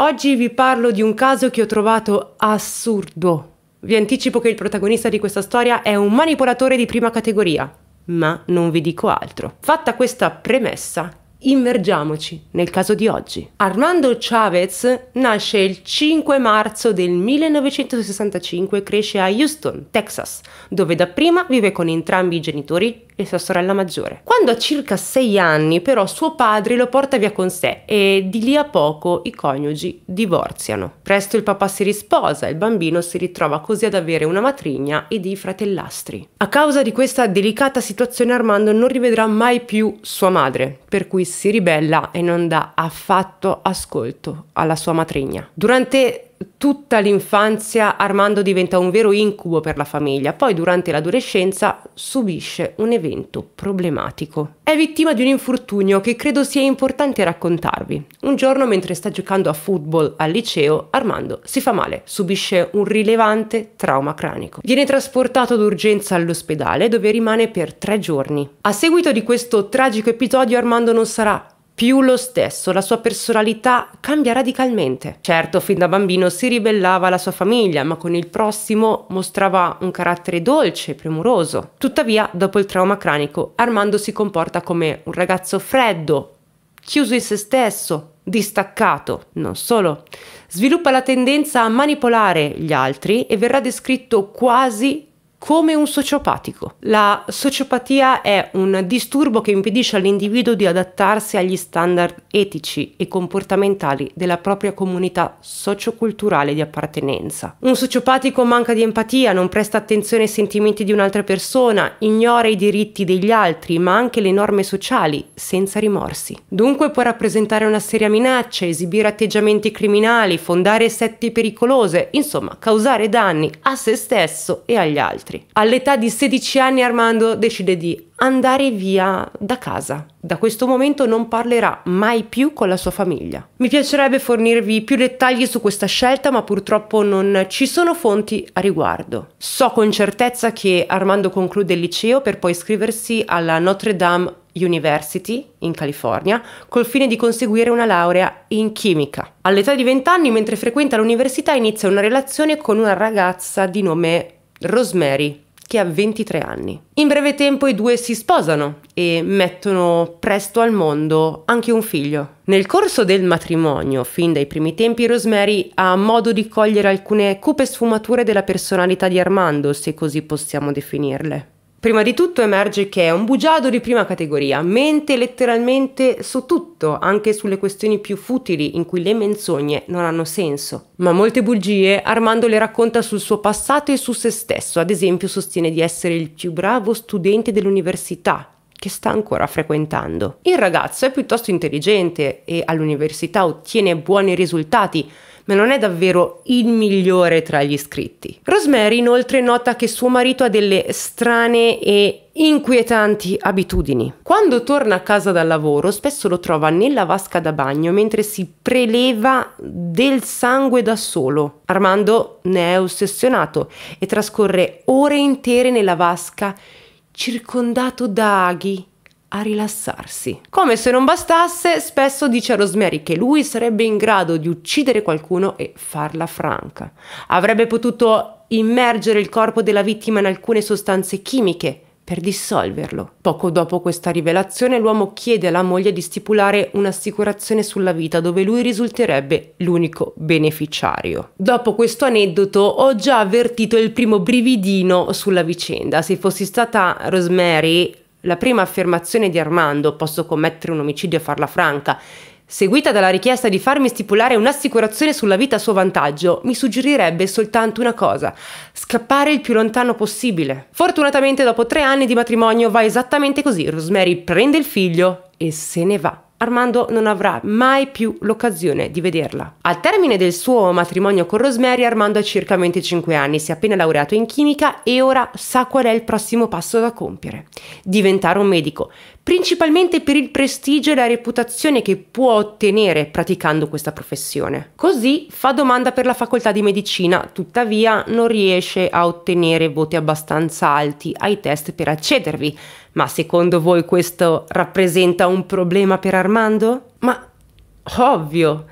Oggi vi parlo di un caso che ho trovato assurdo. Vi anticipo che il protagonista di questa storia è un manipolatore di prima categoria, ma non vi dico altro. Fatta questa premessa, Immergiamoci nel caso di oggi. Armando Chavez nasce il 5 marzo del 1965 e cresce a Houston, Texas, dove dapprima vive con entrambi i genitori e sua sorella maggiore. Quando ha circa 6 anni però suo padre lo porta via con sé e di lì a poco i coniugi divorziano. Presto il papà si risposa e il bambino si ritrova così ad avere una matrigna e dei fratellastri. A causa di questa delicata situazione Armando non rivedrà mai più sua madre, per cui si ribella e non dà affatto ascolto alla sua matrigna. Durante tutta l'infanzia Armando diventa un vero incubo per la famiglia, poi durante l'adolescenza subisce un evento problematico. È vittima di un infortunio che credo sia importante raccontarvi. Un giorno mentre sta giocando a football al liceo, Armando si fa male, subisce un rilevante trauma cranico. Viene trasportato d'urgenza all'ospedale dove rimane per tre giorni. A seguito di questo tragico episodio Armando non sarà più lo stesso, la sua personalità cambia radicalmente. Certo, fin da bambino si ribellava alla sua famiglia, ma con il prossimo mostrava un carattere dolce e premuroso. Tuttavia, dopo il trauma cranico, Armando si comporta come un ragazzo freddo, chiuso in se stesso, distaccato. Non solo, sviluppa la tendenza a manipolare gli altri e verrà descritto quasi come un sociopatico. La sociopatia è un disturbo che impedisce all'individuo di adattarsi agli standard etici e comportamentali della propria comunità socioculturale di appartenenza. Un sociopatico manca di empatia, non presta attenzione ai sentimenti di un'altra persona, ignora i diritti degli altri, ma anche le norme sociali, senza rimorsi. Dunque può rappresentare una seria minaccia, esibire atteggiamenti criminali, fondare sette pericolose, insomma, causare danni a se stesso e agli altri altri. All'età di 16 anni Armando decide di andare via da casa. Da questo momento non parlerà mai più con la sua famiglia. Mi piacerebbe fornirvi più dettagli su questa scelta, ma purtroppo non ci sono fonti a riguardo. So con certezza che Armando conclude il liceo per poi iscriversi alla Notre Dame University in California col fine di conseguire una laurea in chimica. All'età di 20 anni, mentre frequenta l'università, inizia una relazione con una ragazza di nome Rosemary, che ha 23 anni. In breve tempo i due si sposano e mettono presto al mondo anche un figlio. Nel corso del matrimonio, fin dai primi tempi, Rosemary ha modo di cogliere alcune cupe sfumature della personalità di Armando, se così possiamo definirle. Prima di tutto emerge che è un bugiardo di prima categoria, mente letteralmente su tutto, anche sulle questioni più futili in cui le menzogne non hanno senso. Ma molte bugie Armando le racconta sul suo passato e su se stesso, ad esempio sostiene di essere il più bravo studente dell'università, che sta ancora frequentando. Il ragazzo è piuttosto intelligente e all'università ottiene buoni risultati, ma non è davvero il migliore tra gli iscritti. Rosemary inoltre nota che suo marito ha delle strane e inquietanti abitudini. Quando torna a casa dal lavoro, spesso lo trova nella vasca da bagno mentre si preleva del sangue da solo. Armando ne è ossessionato e trascorre ore intere nella vasca circondato da aghi a rilassarsi. Come se non bastasse, spesso dice a Rosemary che lui sarebbe in grado di uccidere qualcuno e farla franca. Avrebbe potuto immergere il corpo della vittima in alcune sostanze chimiche per dissolverlo. Poco dopo questa rivelazione l'uomo chiede alla moglie di stipulare un'assicurazione sulla vita dove lui risulterebbe l'unico beneficiario. Dopo questo aneddoto ho già avvertito il primo brividino sulla vicenda. Se fossi stata Rosemary la prima affermazione di Armando, posso commettere un omicidio e farla franca, seguita dalla richiesta di farmi stipulare un'assicurazione sulla vita a suo vantaggio, mi suggerirebbe soltanto una cosa, scappare il più lontano possibile. Fortunatamente dopo tre anni di matrimonio va esattamente così, Rosemary prende il figlio e se ne va. Armando non avrà mai più l'occasione di vederla. Al termine del suo matrimonio con Rosemary, Armando ha circa 25 anni, si è appena laureato in chimica e ora sa qual è il prossimo passo da compiere. Diventare un medico, principalmente per il prestigio e la reputazione che può ottenere praticando questa professione. Così fa domanda per la facoltà di medicina, tuttavia non riesce a ottenere voti abbastanza alti ai test per accedervi. Ma secondo voi questo rappresenta un problema per Armando? Ma ovvio!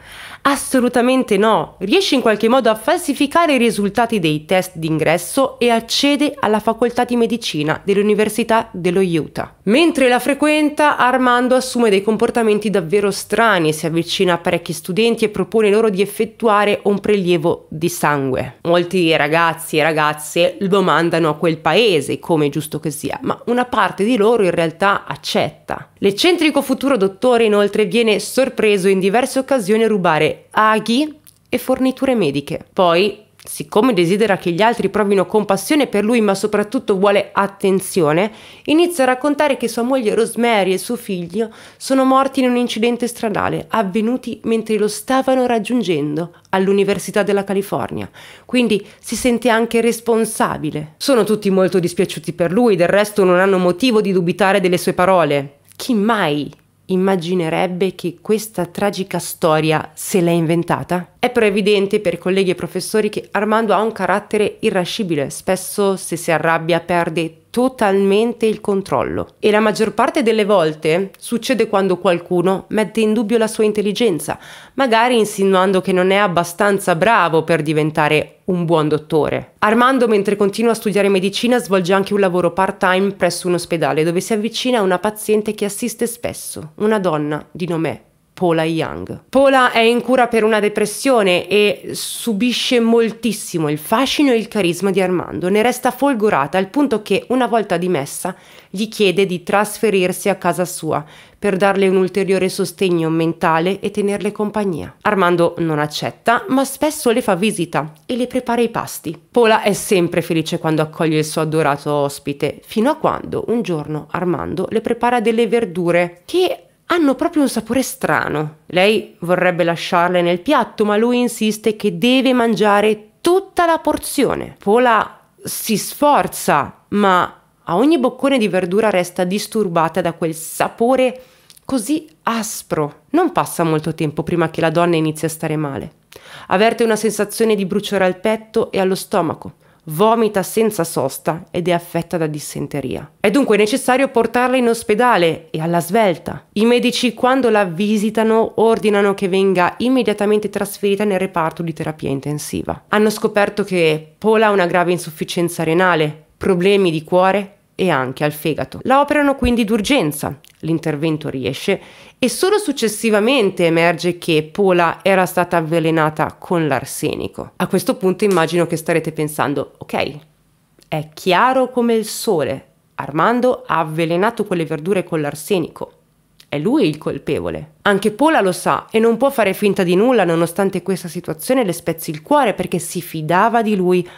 Assolutamente no, riesce in qualche modo a falsificare i risultati dei test d'ingresso e accede alla facoltà di medicina dell'Università dello Utah. Mentre la frequenta, Armando assume dei comportamenti davvero strani, si avvicina a parecchi studenti e propone loro di effettuare un prelievo di sangue. Molti ragazzi e ragazze lo mandano a quel paese, come è giusto che sia, ma una parte di loro in realtà accetta. L'eccentrico futuro dottore inoltre viene sorpreso in diverse occasioni a rubare aghi e forniture mediche. Poi, siccome desidera che gli altri provino compassione per lui, ma soprattutto vuole attenzione, inizia a raccontare che sua moglie Rosemary e suo figlio sono morti in un incidente stradale avvenuti mentre lo stavano raggiungendo all'Università della California. Quindi si sente anche responsabile. Sono tutti molto dispiaciuti per lui, del resto non hanno motivo di dubitare delle sue parole. Chi mai immaginerebbe che questa tragica storia se l'è inventata? È però evidente per colleghi e professori che Armando ha un carattere irrascibile, spesso se si arrabbia perde totalmente il controllo. E la maggior parte delle volte succede quando qualcuno mette in dubbio la sua intelligenza, magari insinuando che non è abbastanza bravo per diventare un buon dottore. Armando, mentre continua a studiare medicina, svolge anche un lavoro part-time presso un ospedale dove si avvicina a una paziente che assiste spesso, una donna di nome Paula Young. Paula è in cura per una depressione e subisce moltissimo il fascino e il carisma di Armando. Ne resta folgorata al punto che, una volta dimessa, gli chiede di trasferirsi a casa sua per darle un ulteriore sostegno mentale e tenerle compagnia. Armando non accetta, ma spesso le fa visita e le prepara i pasti. Paula è sempre felice quando accoglie il suo adorato ospite, fino a quando un giorno Armando le prepara delle verdure che hanno proprio un sapore strano. Lei vorrebbe lasciarle nel piatto, ma lui insiste che deve mangiare tutta la porzione. Pola si sforza, ma a ogni boccone di verdura resta disturbata da quel sapore così aspro. Non passa molto tempo prima che la donna inizi a stare male. Avverte una sensazione di bruciore al petto e allo stomaco vomita senza sosta ed è affetta da dissenteria. È dunque necessario portarla in ospedale e alla svelta. I medici quando la visitano ordinano che venga immediatamente trasferita nel reparto di terapia intensiva. Hanno scoperto che Paula ha una grave insufficienza renale, problemi di cuore e anche al fegato. La operano quindi d'urgenza, l'intervento riesce e solo successivamente emerge che Pola era stata avvelenata con l'arsenico. A questo punto immagino che starete pensando, ok, è chiaro come il sole, Armando ha avvelenato quelle verdure con l'arsenico. È lui il colpevole. Anche Pola lo sa e non può fare finta di nulla nonostante questa situazione le spezzi il cuore perché si fidava di lui.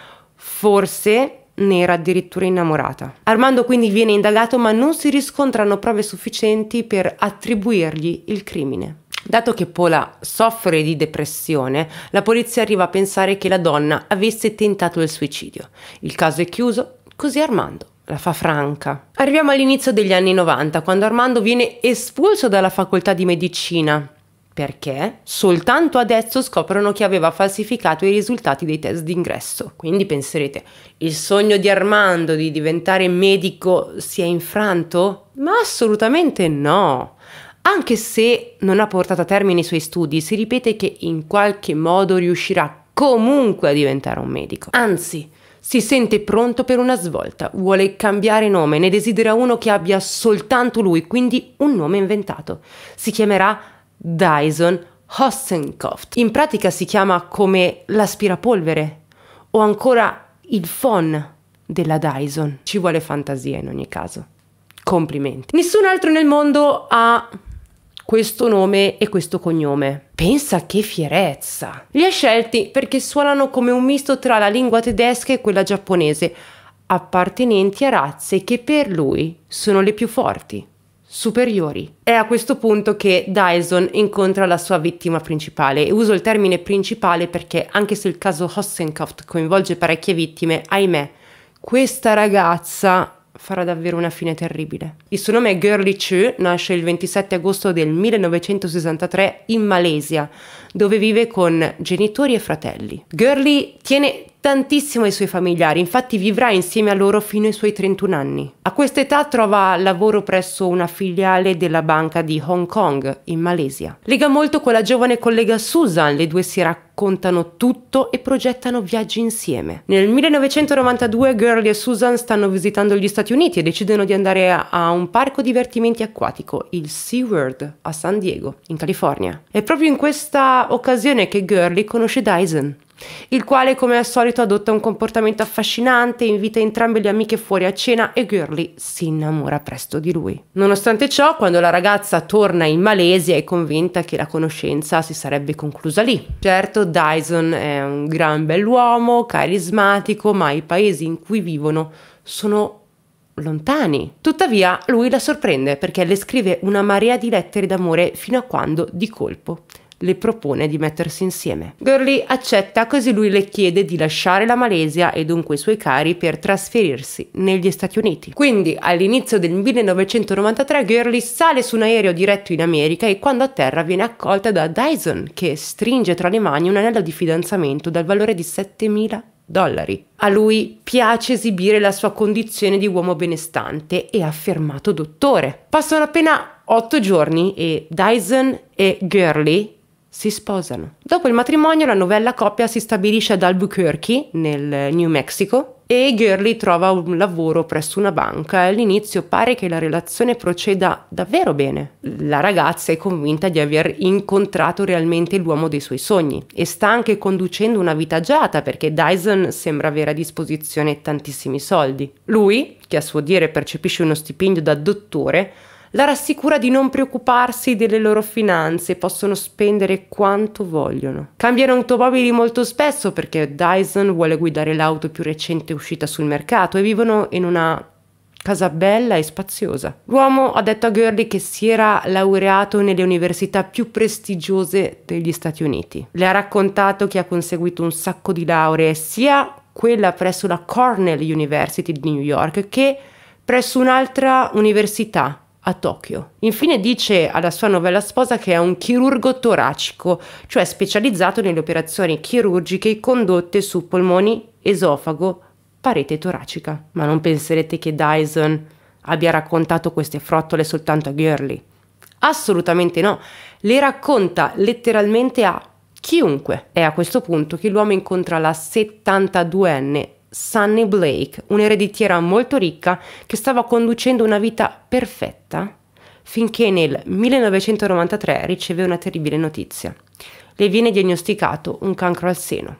Forse ne era addirittura innamorata. Armando quindi viene indagato ma non si riscontrano prove sufficienti per attribuirgli il crimine. Dato che Pola soffre di depressione, la polizia arriva a pensare che la donna avesse tentato il suicidio. Il caso è chiuso, così Armando la fa franca. Arriviamo all'inizio degli anni 90, quando Armando viene espulso dalla facoltà di medicina perché soltanto adesso scoprono che aveva falsificato i risultati dei test d'ingresso. Quindi penserete, il sogno di Armando di diventare medico si è infranto? Ma assolutamente no. Anche se non ha portato a termine i suoi studi, si ripete che in qualche modo riuscirà comunque a diventare un medico. Anzi, si sente pronto per una svolta, vuole cambiare nome, ne desidera uno che abbia soltanto lui, quindi un nome inventato. Si chiamerà Dyson Hossenkoft. In pratica si chiama come l'aspirapolvere o ancora il phon della Dyson. Ci vuole fantasia in ogni caso. Complimenti. Nessun altro nel mondo ha questo nome e questo cognome. Pensa che fierezza! Li ha scelti perché suonano come un misto tra la lingua tedesca e quella giapponese, appartenenti a razze che per lui sono le più forti superiori. È a questo punto che Dyson incontra la sua vittima principale e uso il termine principale perché anche se il caso Hossenkoft coinvolge parecchie vittime, ahimè, questa ragazza farà davvero una fine terribile. Il suo nome è Girly Chu, nasce il 27 agosto del 1963 in Malesia, dove vive con genitori e fratelli. Girly tiene tantissimo ai suoi familiari, infatti vivrà insieme a loro fino ai suoi 31 anni. A quest'età trova lavoro presso una filiale della banca di Hong Kong, in Malesia. Lega molto con la giovane collega Susan, le due si raccontano tutto e progettano viaggi insieme. Nel 1992 Girlie e Susan stanno visitando gli Stati Uniti e decidono di andare a un parco divertimenti acquatico, il SeaWorld, a San Diego, in California. È proprio in questa occasione che Girlie conosce Dyson, il quale come al solito adotta un comportamento affascinante, invita entrambe le amiche fuori a cena e Girly si innamora presto di lui. Nonostante ciò, quando la ragazza torna in Malesia è convinta che la conoscenza si sarebbe conclusa lì. Certo, Dyson è un gran bell'uomo, carismatico, ma i paesi in cui vivono sono lontani. Tuttavia, lui la sorprende perché le scrive una marea di lettere d'amore fino a quando, di colpo, le propone di mettersi insieme. Gurley accetta così lui le chiede di lasciare la Malesia e dunque i suoi cari per trasferirsi negli Stati Uniti. Quindi all'inizio del 1993 Gurley sale su un aereo diretto in America e quando a terra viene accolta da Dyson che stringe tra le mani un anello di fidanzamento dal valore di 7.000 dollari. A lui piace esibire la sua condizione di uomo benestante e affermato dottore. Passano appena 8 giorni e Dyson e Gurley si sposano. Dopo il matrimonio la novella coppia si stabilisce ad Albuquerque, nel eh, New Mexico, e Gurley trova un lavoro presso una banca all'inizio pare che la relazione proceda davvero bene. La ragazza è convinta di aver incontrato realmente l'uomo dei suoi sogni e sta anche conducendo una vita agiata perché Dyson sembra avere a disposizione tantissimi soldi. Lui, che a suo dire percepisce uno stipendio da dottore, la rassicura di non preoccuparsi delle loro finanze, possono spendere quanto vogliono. Cambiano automobili molto spesso perché Dyson vuole guidare l'auto più recente uscita sul mercato e vivono in una casa bella e spaziosa. L'uomo ha detto a Gurley che si era laureato nelle università più prestigiose degli Stati Uniti. Le ha raccontato che ha conseguito un sacco di lauree, sia quella presso la Cornell University di New York che presso un'altra università a Tokyo. Infine dice alla sua novella sposa che è un chirurgo toracico, cioè specializzato nelle operazioni chirurgiche condotte su polmoni, esofago, parete toracica. Ma non penserete che Dyson abbia raccontato queste frottole soltanto a Girly. Assolutamente no, le racconta letteralmente a chiunque. È a questo punto che l'uomo incontra la 72enne Sunny Blake, un'ereditiera molto ricca che stava conducendo una vita perfetta, finché nel 1993 riceve una terribile notizia. Le viene diagnosticato un cancro al seno.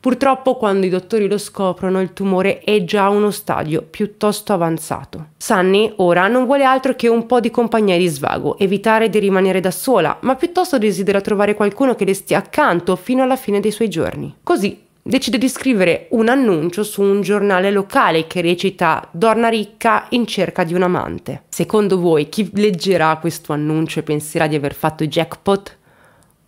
Purtroppo quando i dottori lo scoprono il tumore è già a uno stadio piuttosto avanzato. Sunny ora non vuole altro che un po' di compagnia di svago, evitare di rimanere da sola, ma piuttosto desidera trovare qualcuno che le stia accanto fino alla fine dei suoi giorni. Così decide di scrivere un annuncio su un giornale locale che recita Donna ricca in cerca di un amante. Secondo voi chi leggerà questo annuncio e penserà di aver fatto jackpot?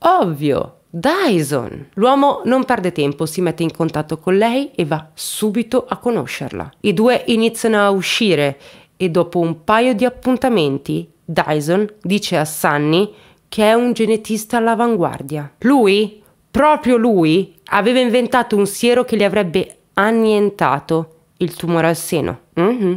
Ovvio, Dyson. L'uomo non perde tempo, si mette in contatto con lei e va subito a conoscerla. I due iniziano a uscire e dopo un paio di appuntamenti Dyson dice a Sunny che è un genetista all'avanguardia. Lui proprio lui aveva inventato un siero che gli avrebbe annientato il tumore al seno. Mm-hmm.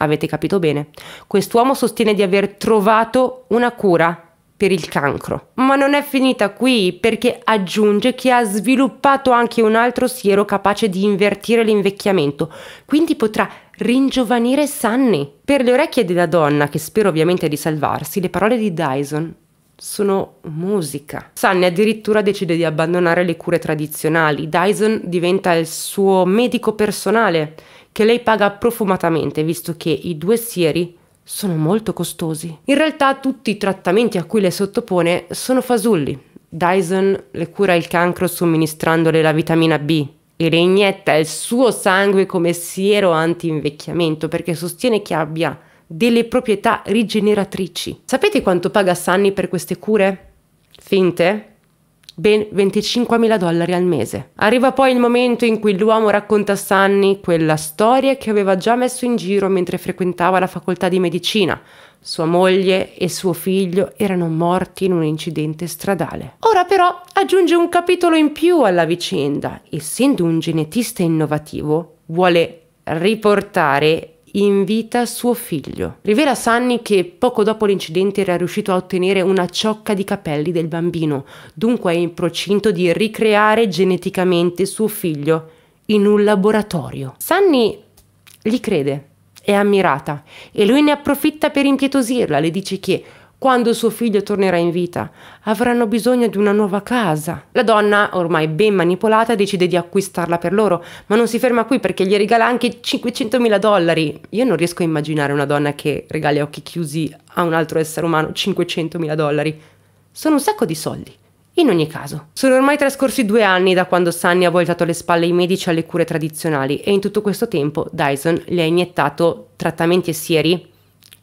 Avete capito bene? Quest'uomo sostiene di aver trovato una cura per il cancro. Ma non è finita qui perché aggiunge che ha sviluppato anche un altro siero capace di invertire l'invecchiamento, quindi potrà ringiovanire Sunny. Per le orecchie della donna, che spero ovviamente di salvarsi, le parole di Dyson sono musica. Sunny addirittura decide di abbandonare le cure tradizionali. Dyson diventa il suo medico personale, che lei paga profumatamente, visto che i due sieri sono molto costosi. In realtà tutti i trattamenti a cui le sottopone sono fasulli. Dyson le cura il cancro somministrandole la vitamina B, e le inietta il suo sangue come siero anti-invecchiamento perché sostiene che abbia delle proprietà rigeneratrici. Sapete quanto paga Sunny per queste cure? Finte? ben 25.000 dollari al mese. Arriva poi il momento in cui l'uomo racconta a Sunny quella storia che aveva già messo in giro mentre frequentava la facoltà di medicina. Sua moglie e suo figlio erano morti in un incidente stradale. Ora però aggiunge un capitolo in più alla vicenda. Essendo un genetista innovativo, vuole riportare in vita suo figlio. Rivela Sunny che poco dopo l'incidente era riuscito a ottenere una ciocca di capelli del bambino, dunque è in procinto di ricreare geneticamente suo figlio in un laboratorio. Sunny gli crede, è ammirata e lui ne approfitta per impietosirla, le dice che quando suo figlio tornerà in vita, avranno bisogno di una nuova casa. La donna, ormai ben manipolata, decide di acquistarla per loro, ma non si ferma qui perché gli regala anche 500.000 dollari. Io non riesco a immaginare una donna che regali a occhi chiusi a un altro essere umano 500.000 dollari. Sono un sacco di soldi. In ogni caso, sono ormai trascorsi due anni da quando Sunny ha voltato le spalle ai medici e alle cure tradizionali e in tutto questo tempo Dyson le ha iniettato trattamenti e sieri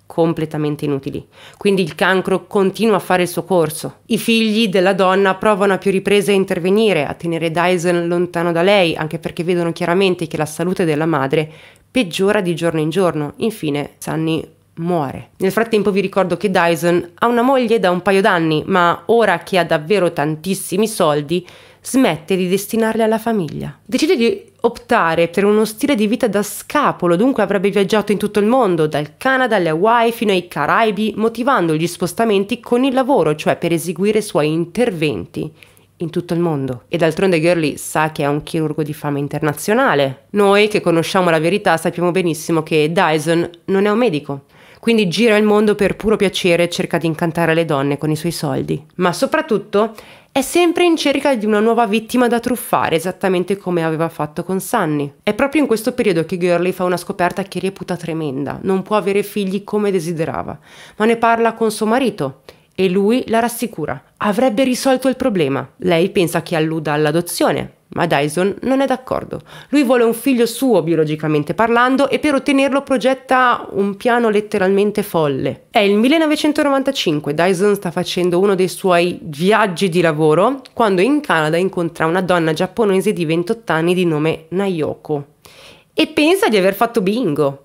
completamente inutili. Quindi il cancro continua a fare il suo corso. I figli della donna provano a più riprese a intervenire, a tenere Dyson lontano da lei, anche perché vedono chiaramente che la salute della madre peggiora di giorno in giorno. Infine, Sunny muore. Nel frattempo vi ricordo che Dyson ha una moglie da un paio d'anni, ma ora che ha davvero tantissimi soldi, smette di destinarle alla famiglia. Decide di optare per uno stile di vita da scapolo, dunque avrebbe viaggiato in tutto il mondo, dal Canada alle Hawaii fino ai Caraibi, motivando gli spostamenti con il lavoro, cioè per eseguire i suoi interventi in tutto il mondo. E d'altronde Girly sa che è un chirurgo di fama internazionale. Noi che conosciamo la verità sappiamo benissimo che Dyson non è un medico. Quindi gira il mondo per puro piacere e cerca di incantare le donne con i suoi soldi. Ma soprattutto è sempre in cerca di una nuova vittima da truffare, esattamente come aveva fatto con Sunny. È proprio in questo periodo che Gurley fa una scoperta che reputa tremenda. Non può avere figli come desiderava, ma ne parla con suo marito e lui la rassicura. Avrebbe risolto il problema. Lei pensa che alluda all'adozione, ma Dyson non è d'accordo. Lui vuole un figlio suo biologicamente parlando e per ottenerlo progetta un piano letteralmente folle. È il 1995, Dyson sta facendo uno dei suoi viaggi di lavoro quando in Canada incontra una donna giapponese di 28 anni di nome Nayoko e pensa di aver fatto bingo.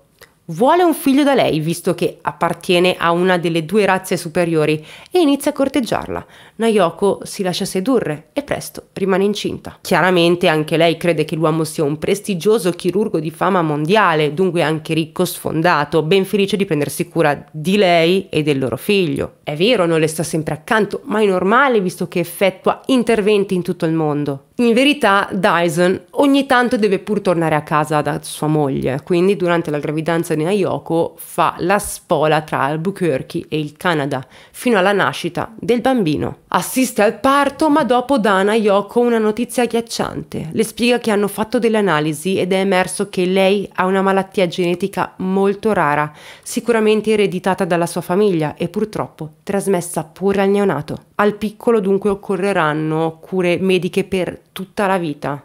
Vuole un figlio da lei, visto che appartiene a una delle due razze superiori, e inizia a corteggiarla. Nayoko si lascia sedurre e presto rimane incinta. Chiaramente anche lei crede che l'uomo sia un prestigioso chirurgo di fama mondiale, dunque anche ricco sfondato, ben felice di prendersi cura di lei e del loro figlio. È vero, non le sta sempre accanto, ma è normale visto che effettua interventi in tutto il mondo. In verità Dyson ogni tanto deve pur tornare a casa da sua moglie, quindi durante la gravidanza di Nayoko fa la spola tra Albuquerque e il Canada fino alla nascita del bambino Assiste al parto, ma dopo dà a Yoko una notizia agghiacciante. Le spiega che hanno fatto delle analisi ed è emerso che lei ha una malattia genetica molto rara, sicuramente ereditata dalla sua famiglia e purtroppo trasmessa pure al neonato. Al piccolo dunque occorreranno cure mediche per tutta la vita.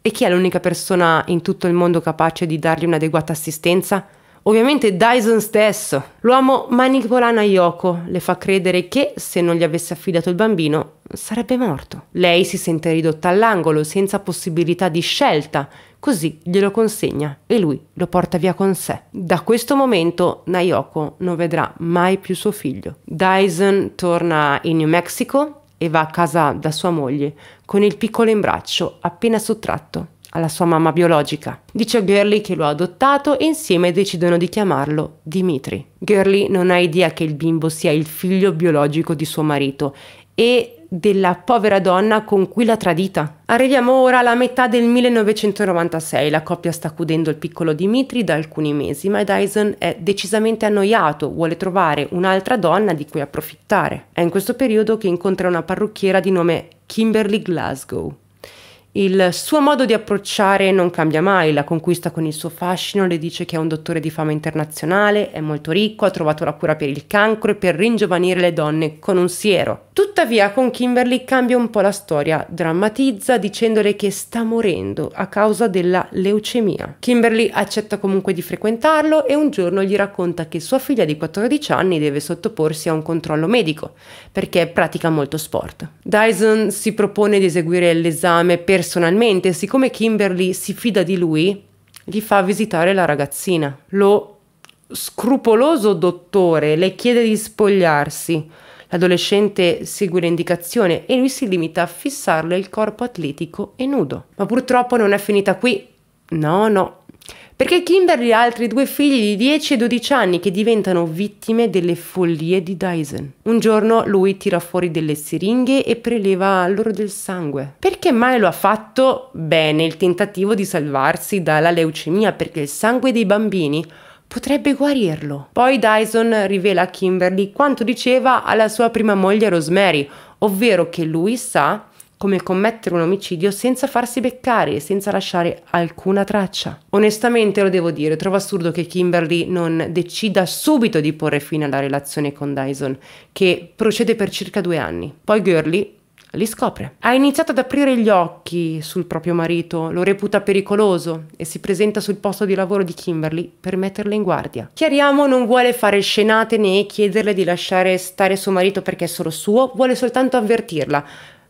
E chi è l'unica persona in tutto il mondo capace di dargli un'adeguata assistenza? Ovviamente Dyson stesso. L'uomo manipola Nayoko, le fa credere che, se non gli avesse affidato il bambino, sarebbe morto. Lei si sente ridotta all'angolo, senza possibilità di scelta, così glielo consegna e lui lo porta via con sé. Da questo momento Nayoko non vedrà mai più suo figlio. Dyson torna in New Mexico e va a casa da sua moglie, con il piccolo in braccio appena sottratto alla sua mamma biologica. Dice a Girly che lo ha adottato e insieme decidono di chiamarlo Dimitri. Girly non ha idea che il bimbo sia il figlio biologico di suo marito e della povera donna con cui l'ha tradita. Arriviamo ora alla metà del 1996, la coppia sta accudendo il piccolo Dimitri da alcuni mesi, ma Dyson è decisamente annoiato, vuole trovare un'altra donna di cui approfittare. È in questo periodo che incontra una parrucchiera di nome Kimberly Glasgow. Il suo modo di approcciare non cambia mai, la conquista con il suo fascino le dice che è un dottore di fama internazionale, è molto ricco, ha trovato la cura per il cancro e per ringiovanire le donne con un siero. Tutto Tuttavia con Kimberly cambia un po' la storia, drammatizza dicendole che sta morendo a causa della leucemia. Kimberly accetta comunque di frequentarlo e un giorno gli racconta che sua figlia di 14 anni deve sottoporsi a un controllo medico perché pratica molto sport. Dyson si propone di eseguire l'esame personalmente e siccome Kimberly si fida di lui, gli fa visitare la ragazzina. Lo scrupoloso dottore le chiede di spogliarsi L'adolescente segue l'indicazione e lui si limita a fissarle il corpo atletico e nudo. Ma purtroppo non è finita qui. No, no, perché Kimberly ha altri due figli di 10 e 12 anni che diventano vittime delle follie di Dyson. Un giorno lui tira fuori delle siringhe e preleva loro del sangue. Perché mai lo ha fatto? Beh, nel tentativo di salvarsi dalla leucemia, perché il sangue dei bambini potrebbe guarirlo. Poi Dyson rivela a Kimberly quanto diceva alla sua prima moglie Rosemary, ovvero che lui sa come commettere un omicidio senza farsi beccare e senza lasciare alcuna traccia. Onestamente lo devo dire, trovo assurdo che Kimberly non decida subito di porre fine alla relazione con Dyson, che procede per circa due anni. Poi Gurley li scopre. Ha iniziato ad aprire gli occhi sul proprio marito, lo reputa pericoloso e si presenta sul posto di lavoro di Kimberly per metterla in guardia. Chiariamo non vuole fare scenate né chiederle di lasciare stare suo marito perché è solo suo, vuole soltanto avvertirla.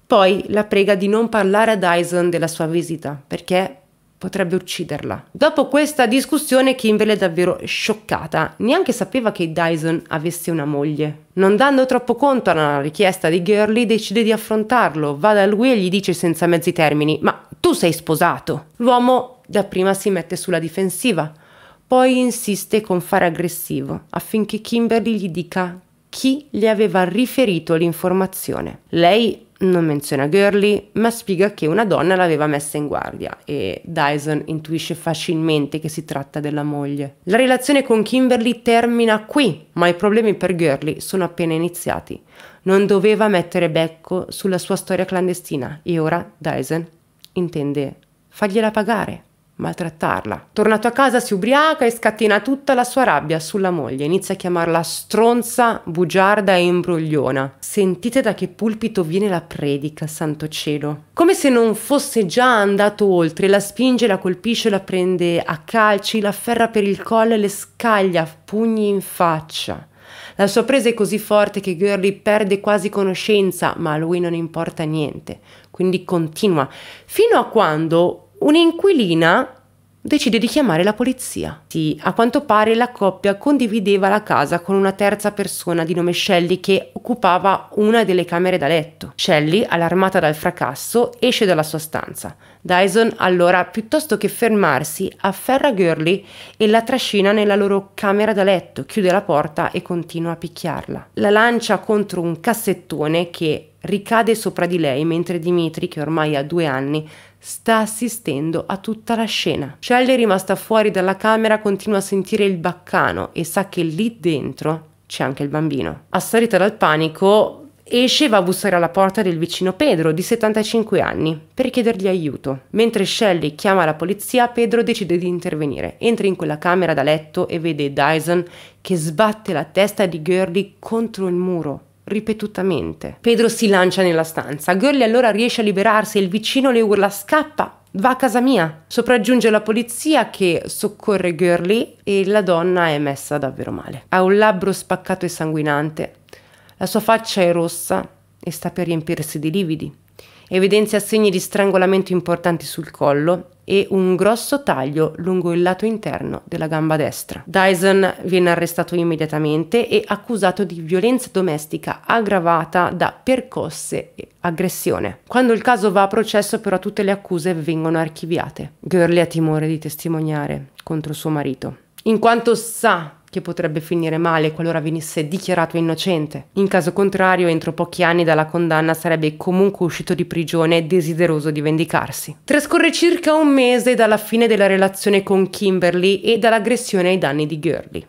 Poi la prega di non parlare a Dyson della sua visita perché potrebbe ucciderla. Dopo questa discussione Kimberly è davvero scioccata, neanche sapeva che Dyson avesse una moglie. Non dando troppo conto alla richiesta di Gurley, decide di affrontarlo, va da lui e gli dice senza mezzi termini, ma tu sei sposato. L'uomo dapprima si mette sulla difensiva, poi insiste con fare aggressivo affinché Kimberly gli dica chi le aveva riferito l'informazione. Lei non menziona Gurley, ma spiega che una donna l'aveva messa in guardia e Dyson intuisce facilmente che si tratta della moglie. La relazione con Kimberly termina qui, ma i problemi per Gurley sono appena iniziati. Non doveva mettere becco sulla sua storia clandestina e ora Dyson intende fargliela pagare maltrattarla. Tornato a casa si ubriaca e scatena tutta la sua rabbia sulla moglie, inizia a chiamarla stronza, bugiarda e imbrogliona. Sentite da che pulpito viene la predica, santo cielo. Come se non fosse già andato oltre, la spinge, la colpisce, la prende a calci, la afferra per il collo e le scaglia, pugni in faccia. La sua presa è così forte che Girly perde quasi conoscenza, ma a lui non importa niente, quindi continua, fino a quando Un'inquilina decide di chiamare la polizia. Sì, a quanto pare la coppia condivideva la casa con una terza persona di nome Shelley che occupava una delle camere da letto. Shelley, allarmata dal fracasso, esce dalla sua stanza. Dyson allora, piuttosto che fermarsi, afferra Gurley e la trascina nella loro camera da letto, chiude la porta e continua a picchiarla. La lancia contro un cassettone che ricade sopra di lei mentre Dimitri, che ormai ha due anni, sta assistendo a tutta la scena. Shelley, rimasta fuori dalla camera, continua a sentire il baccano e sa che lì dentro c'è anche il bambino. Assalita dal panico, esce e va a bussare alla porta del vicino Pedro, di 75 anni, per chiedergli aiuto. Mentre Shelley chiama la polizia, Pedro decide di intervenire. Entra in quella camera da letto e vede Dyson che sbatte la testa di Gurley contro il muro ripetutamente. Pedro si lancia nella stanza. Gurley allora riesce a liberarsi e il vicino le urla scappa. Va a casa mia. Sopraggiunge la polizia che soccorre Gurley e la donna è messa davvero male. Ha un labbro spaccato e sanguinante. La sua faccia è rossa e sta per riempirsi di lividi. Evidenzia segni di strangolamento importanti sul collo e un grosso taglio lungo il lato interno della gamba destra. Dyson viene arrestato immediatamente e accusato di violenza domestica aggravata da percosse e aggressione. Quando il caso va a processo però tutte le accuse vengono archiviate. Gurley ha timore di testimoniare contro suo marito, in quanto sa che potrebbe finire male qualora venisse dichiarato innocente. In caso contrario, entro pochi anni dalla condanna sarebbe comunque uscito di prigione desideroso di vendicarsi. Trascorre circa un mese dalla fine della relazione con Kimberly e dall'aggressione ai danni di Gurley.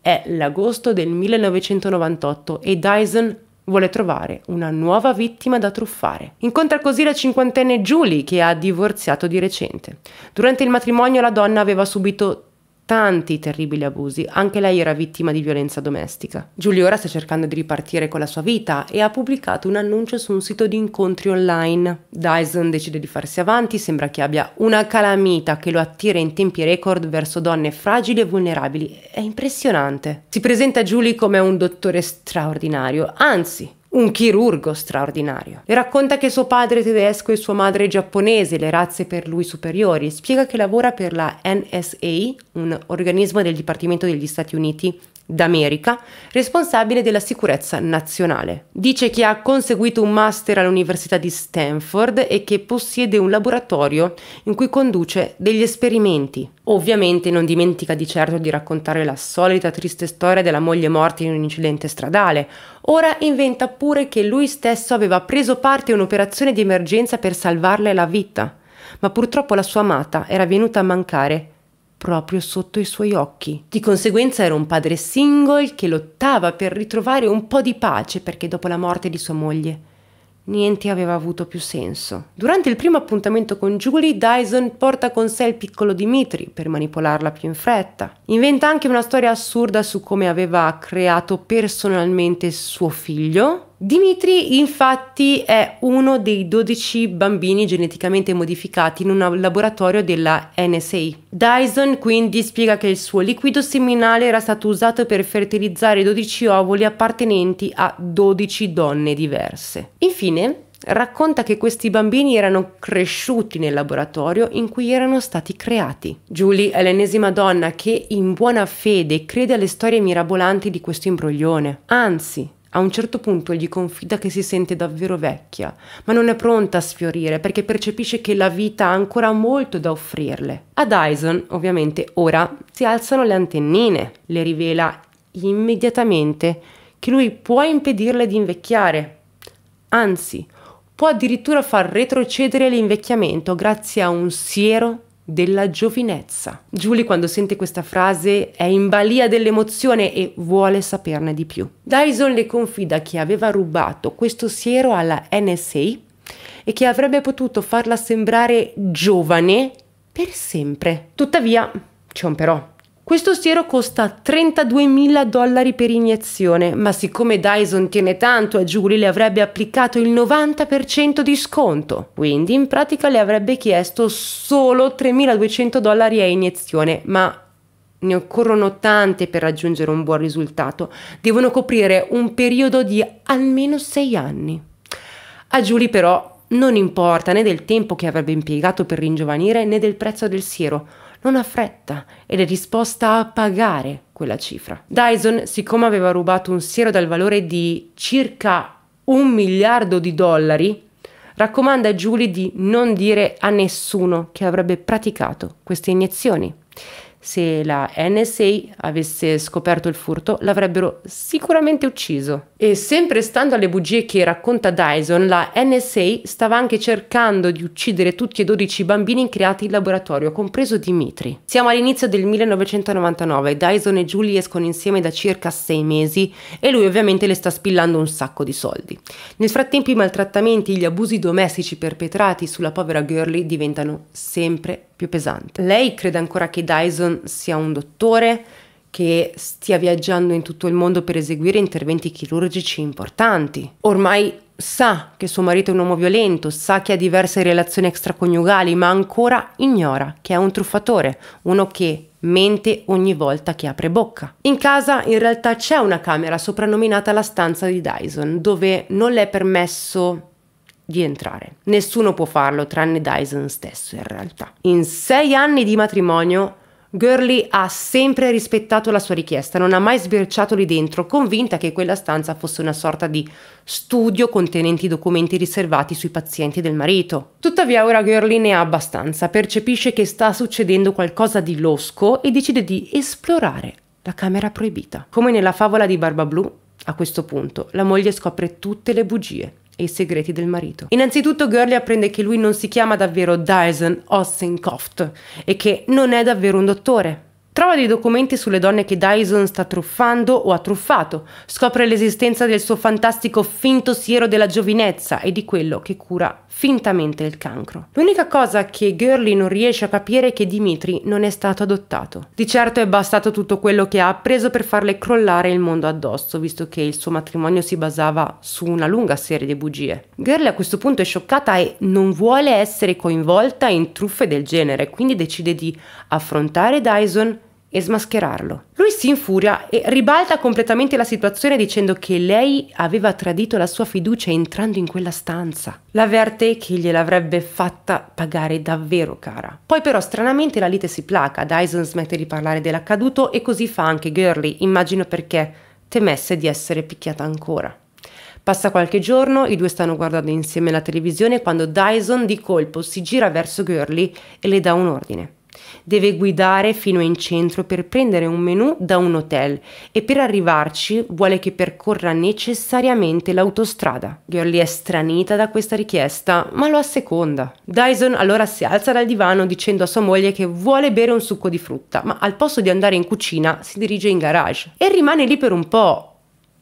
È l'agosto del 1998 e Dyson Vuole trovare una nuova vittima da truffare. Incontra così la cinquantenne Julie che ha divorziato di recente. Durante il matrimonio la donna aveva subito tanti terribili abusi, anche lei era vittima di violenza domestica. Giulia ora sta cercando di ripartire con la sua vita e ha pubblicato un annuncio su un sito di incontri online. Dyson decide di farsi avanti, sembra che abbia una calamita che lo attira in tempi record verso donne fragili e vulnerabili. È impressionante. Si presenta Julie come un dottore straordinario, anzi un chirurgo straordinario. Le racconta che suo padre è tedesco e sua madre è giapponese, le razze per lui superiori. Spiega che lavora per la NSA, un organismo del Dipartimento degli Stati Uniti d'America, responsabile della sicurezza nazionale. Dice che ha conseguito un master all'Università di Stanford e che possiede un laboratorio in cui conduce degli esperimenti. Ovviamente non dimentica di certo di raccontare la solita triste storia della moglie morta in un incidente stradale. Ora inventa pure che lui stesso aveva preso parte a un'operazione di emergenza per salvarle la vita, ma purtroppo la sua amata era venuta a mancare proprio sotto i suoi occhi. Di conseguenza era un padre single che lottava per ritrovare un po' di pace perché dopo la morte di sua moglie niente aveva avuto più senso. Durante il primo appuntamento con Julie, Dyson porta con sé il piccolo Dimitri per manipolarla più in fretta. Inventa anche una storia assurda su come aveva creato personalmente suo figlio Dimitri infatti è uno dei 12 bambini geneticamente modificati in un laboratorio della NSA. Dyson quindi spiega che il suo liquido seminale era stato usato per fertilizzare 12 ovuli appartenenti a 12 donne diverse. Infine, racconta che questi bambini erano cresciuti nel laboratorio in cui erano stati creati. Julie è l'ennesima donna che in buona fede crede alle storie mirabolanti di questo imbroglione. Anzi, a un certo punto gli confida che si sente davvero vecchia, ma non è pronta a sfiorire perché percepisce che la vita ha ancora molto da offrirle. A Dyson, ovviamente, ora si alzano le antennine, le rivela immediatamente che lui può impedirle di invecchiare. Anzi, può addirittura far retrocedere l'invecchiamento grazie a un siero della giovinezza. Julie quando sente questa frase è in balia dell'emozione e vuole saperne di più. Dyson le confida che aveva rubato questo siero alla NSA e che avrebbe potuto farla sembrare giovane per sempre. Tuttavia, c'è un però. Questo siero costa 32.000 dollari per iniezione, ma siccome Dyson tiene tanto a Julie le avrebbe applicato il 90% di sconto, quindi in pratica le avrebbe chiesto solo 3.200 dollari a iniezione, ma ne occorrono tante per raggiungere un buon risultato. Devono coprire un periodo di almeno 6 anni. A Julie però non importa né del tempo che avrebbe impiegato per ringiovanire né del prezzo del siero non ha fretta ed è disposta a pagare quella cifra. Dyson, siccome aveva rubato un siero dal valore di circa un miliardo di dollari, raccomanda a Julie di non dire a nessuno che avrebbe praticato queste iniezioni. Se la NSA avesse scoperto il furto, l'avrebbero sicuramente ucciso. E sempre stando alle bugie che racconta Dyson, la NSA stava anche cercando di uccidere tutti e 12 i bambini creati in laboratorio, compreso Dimitri. Siamo all'inizio del 1999, Dyson e Julie escono insieme da circa 6 mesi e lui ovviamente le sta spillando un sacco di soldi. Nel frattempo i maltrattamenti e gli abusi domestici perpetrati sulla povera Girlie diventano sempre più più pesante. Lei crede ancora che Dyson sia un dottore che stia viaggiando in tutto il mondo per eseguire interventi chirurgici importanti. Ormai sa che suo marito è un uomo violento, sa che ha diverse relazioni extraconiugali, ma ancora ignora che è un truffatore, uno che mente ogni volta che apre bocca. In casa in realtà c'è una camera soprannominata la stanza di Dyson, dove non le è permesso di entrare. Nessuno può farlo tranne Dyson stesso in realtà. In sei anni di matrimonio Gurley ha sempre rispettato la sua richiesta, non ha mai sbirciato lì dentro, convinta che quella stanza fosse una sorta di studio contenente i documenti riservati sui pazienti del marito. Tuttavia ora Gurley ne ha abbastanza, percepisce che sta succedendo qualcosa di losco e decide di esplorare la camera proibita. Come nella favola di Barba Blu, a questo punto la moglie scopre tutte le bugie e i segreti del marito. Innanzitutto Gurley apprende che lui non si chiama davvero Dyson Ossenkoft e che non è davvero un dottore. Trova dei documenti sulle donne che Dyson sta truffando o ha truffato, scopre l'esistenza del suo fantastico finto siero della giovinezza e di quello che cura fintamente il cancro. L'unica cosa che Gurley non riesce a capire è che Dimitri non è stato adottato. Di certo è bastato tutto quello che ha appreso per farle crollare il mondo addosso, visto che il suo matrimonio si basava su una lunga serie di bugie. Gurley a questo punto è scioccata e non vuole essere coinvolta in truffe del genere, quindi decide di affrontare Dyson e smascherarlo. Lui si infuria e ribalta completamente la situazione dicendo che lei aveva tradito la sua fiducia entrando in quella stanza. L'avverte che gliel'avrebbe fatta pagare davvero cara. Poi però stranamente la lite si placa, Dyson smette di parlare dell'accaduto e così fa anche Girly, immagino perché temesse di essere picchiata ancora. Passa qualche giorno, i due stanno guardando insieme la televisione quando Dyson di colpo si gira verso Girly e le dà un ordine. Deve guidare fino in centro per prendere un menù da un hotel e per arrivarci vuole che percorra necessariamente l'autostrada. Girlie è stranita da questa richiesta, ma lo asseconda. Dyson allora si alza dal divano dicendo a sua moglie che vuole bere un succo di frutta, ma al posto di andare in cucina si dirige in garage e rimane lì per un po',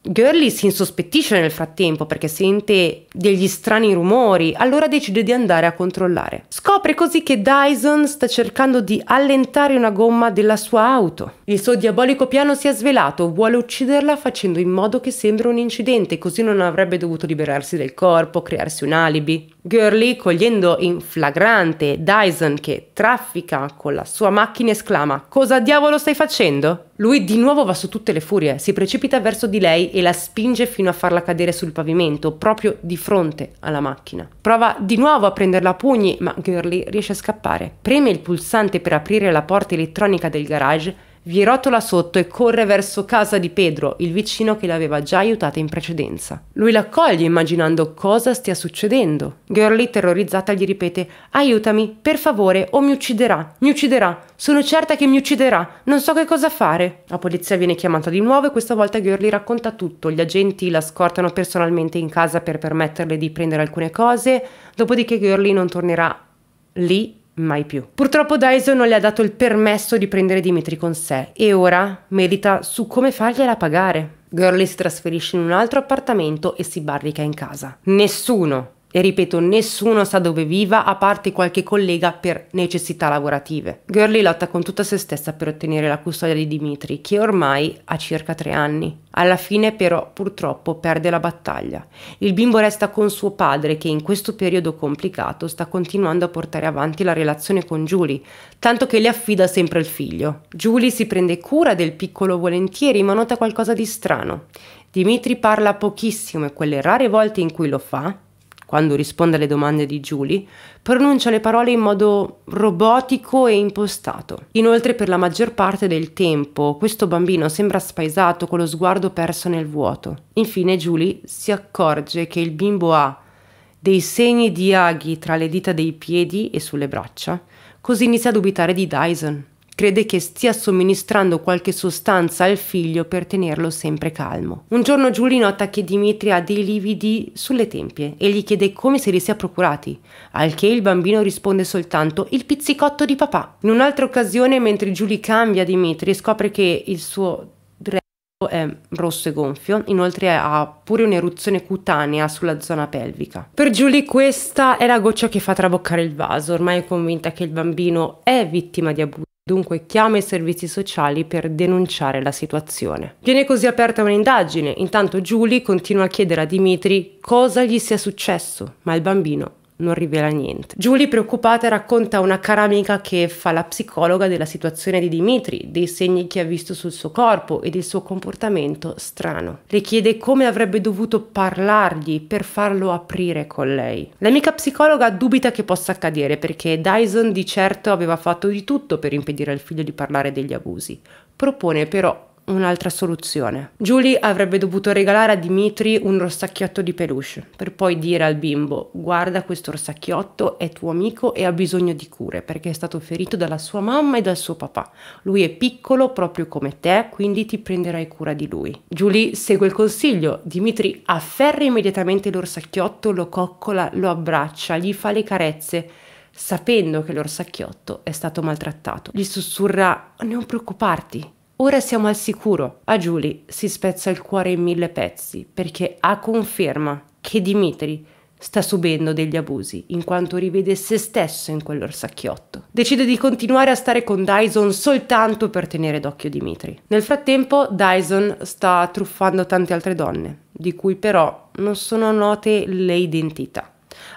Girly si insospettisce nel frattempo perché sente degli strani rumori, allora decide di andare a controllare. Scopre così che Dyson sta cercando di allentare una gomma della sua auto. Il suo diabolico piano si è svelato, vuole ucciderla facendo in modo che sembra un incidente, così non avrebbe dovuto liberarsi del corpo, crearsi un alibi. Gurley, cogliendo in flagrante Dyson che traffica con la sua macchina, esclama Cosa diavolo stai facendo? Lui di nuovo va su tutte le furie, si precipita verso di lei e la spinge fino a farla cadere sul pavimento, proprio di fronte alla macchina. Prova di nuovo a prenderla a pugni, ma Gurley riesce a scappare. Preme il pulsante per aprire la porta elettronica del garage vi rotola sotto e corre verso casa di Pedro, il vicino che l'aveva già aiutata in precedenza. Lui l'accoglie immaginando cosa stia succedendo. Girlie, terrorizzata, gli ripete Aiutami, per favore, o mi ucciderà, mi ucciderà, sono certa che mi ucciderà, non so che cosa fare. La polizia viene chiamata di nuovo e questa volta Girlie racconta tutto. Gli agenti la scortano personalmente in casa per permetterle di prendere alcune cose, dopodiché Girlie non tornerà lì Mai più. Purtroppo Daiso non le ha dato il permesso di prendere Dimitri con sé e ora medita su come fargliela pagare. Girlie si trasferisce in un altro appartamento e si barrica in casa. Nessuno e ripeto, nessuno sa dove viva a parte qualche collega per necessità lavorative. Girlie lotta con tutta se stessa per ottenere la custodia di Dimitri, che ormai ha circa tre anni. Alla fine però purtroppo perde la battaglia. Il bimbo resta con suo padre che in questo periodo complicato sta continuando a portare avanti la relazione con Julie, tanto che le affida sempre il figlio. Julie si prende cura del piccolo volentieri ma nota qualcosa di strano. Dimitri parla pochissimo e quelle rare volte in cui lo fa quando risponde alle domande di Julie, pronuncia le parole in modo robotico e impostato. Inoltre per la maggior parte del tempo questo bambino sembra spaesato con lo sguardo perso nel vuoto. Infine Julie si accorge che il bimbo ha dei segni di aghi tra le dita dei piedi e sulle braccia, così inizia a dubitare di Dyson crede che stia somministrando qualche sostanza al figlio per tenerlo sempre calmo. Un giorno Julie nota che Dimitri ha dei lividi sulle tempie e gli chiede come se li sia procurati, al che il bambino risponde soltanto il pizzicotto di papà. In un'altra occasione, mentre Julie cambia Dimitri, scopre che il suo è rosso e gonfio, inoltre ha pure un'eruzione cutanea sulla zona pelvica. Per Julie questa è la goccia che fa traboccare il vaso, ormai è convinta che il bambino è vittima di abuso dunque chiama i servizi sociali per denunciare la situazione. Viene così aperta un'indagine, intanto Julie continua a chiedere a Dimitri cosa gli sia successo, ma il bambino non rivela niente. Julie, preoccupata, racconta a una cara amica che fa la psicologa della situazione di Dimitri, dei segni che ha visto sul suo corpo e del suo comportamento strano. Le chiede come avrebbe dovuto parlargli per farlo aprire con lei. L'amica psicologa dubita che possa accadere perché Dyson di certo aveva fatto di tutto per impedire al figlio di parlare degli abusi. Propone però un'altra soluzione. Julie avrebbe dovuto regalare a Dimitri un rossacchiotto di peluche per poi dire al bimbo guarda questo rossacchiotto è tuo amico e ha bisogno di cure perché è stato ferito dalla sua mamma e dal suo papà. Lui è piccolo proprio come te quindi ti prenderai cura di lui. Julie segue il consiglio, Dimitri afferra immediatamente l'orsacchiotto, lo coccola, lo abbraccia, gli fa le carezze sapendo che l'orsacchiotto è stato maltrattato. Gli sussurra non preoccuparti, Ora siamo al sicuro. A Julie si spezza il cuore in mille pezzi perché ha conferma che Dimitri sta subendo degli abusi in quanto rivede se stesso in quell'orsacchiotto. Decide di continuare a stare con Dyson soltanto per tenere d'occhio Dimitri. Nel frattempo Dyson sta truffando tante altre donne, di cui però non sono note le identità.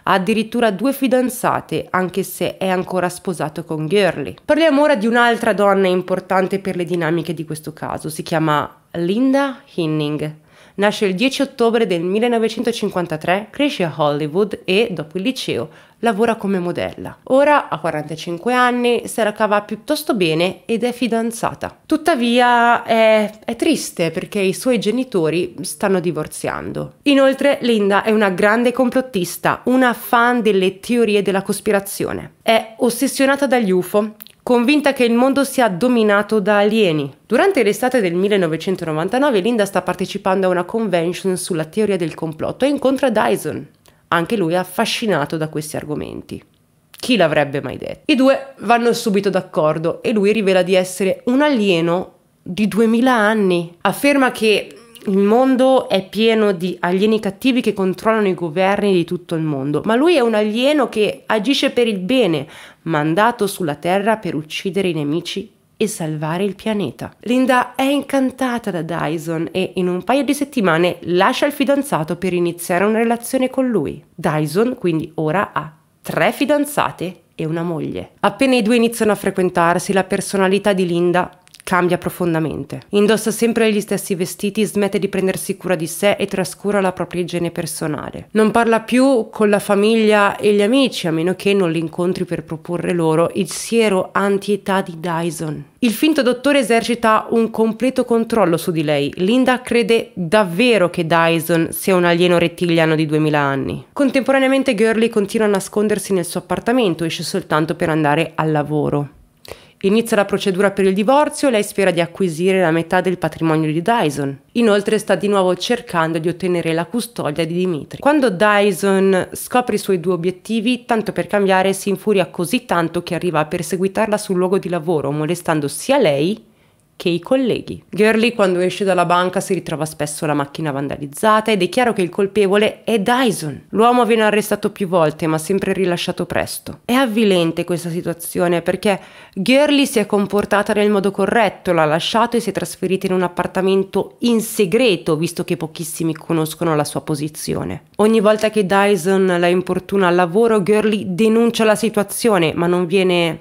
Ha addirittura due fidanzate, anche se è ancora sposato con Girlie. Parliamo ora di un'altra donna importante per le dinamiche di questo caso. Si chiama Linda Hinning. Nasce il 10 ottobre del 1953, cresce a Hollywood e, dopo il liceo, lavora come modella. Ora, ha 45 anni, se la cava piuttosto bene ed è fidanzata. Tuttavia è, è triste perché i suoi genitori stanno divorziando. Inoltre Linda è una grande complottista, una fan delle teorie della cospirazione. È ossessionata dagli UFO, convinta che il mondo sia dominato da alieni. Durante l'estate del 1999 Linda sta partecipando a una convention sulla teoria del complotto e incontra Dyson. Anche lui è affascinato da questi argomenti. Chi l'avrebbe mai detto? I due vanno subito d'accordo e lui rivela di essere un alieno di 2000 anni. Afferma che il mondo è pieno di alieni cattivi che controllano i governi di tutto il mondo, ma lui è un alieno che agisce per il bene, mandato sulla Terra per uccidere i nemici e salvare il pianeta. Linda è incantata da Dyson e in un paio di settimane lascia il fidanzato per iniziare una relazione con lui. Dyson quindi ora ha tre fidanzate e una moglie. Appena i due iniziano a frequentarsi, la personalità di Linda cambia profondamente. Indossa sempre gli stessi vestiti, smette di prendersi cura di sé e trascura la propria igiene personale. Non parla più con la famiglia e gli amici, a meno che non li incontri per proporre loro il siero anti-età di Dyson. Il finto dottore esercita un completo controllo su di lei. Linda crede davvero che Dyson sia un alieno rettiliano di 2000 anni. Contemporaneamente Girlie continua a nascondersi nel suo appartamento, esce soltanto per andare al lavoro. Inizia la procedura per il divorzio e lei spera di acquisire la metà del patrimonio di Dyson. Inoltre sta di nuovo cercando di ottenere la custodia di Dimitri. Quando Dyson scopre i suoi due obiettivi, tanto per cambiare si infuria così tanto che arriva a perseguitarla sul luogo di lavoro, molestando sia lei che i colleghi. Gurley quando esce dalla banca si ritrova spesso la macchina vandalizzata ed è chiaro che il colpevole è Dyson. L'uomo viene arrestato più volte ma sempre rilasciato presto. È avvilente questa situazione perché Gurley si è comportata nel modo corretto, l'ha lasciato e si è trasferita in un appartamento in segreto visto che pochissimi conoscono la sua posizione. Ogni volta che Dyson la importuna al lavoro Gurley denuncia la situazione ma non viene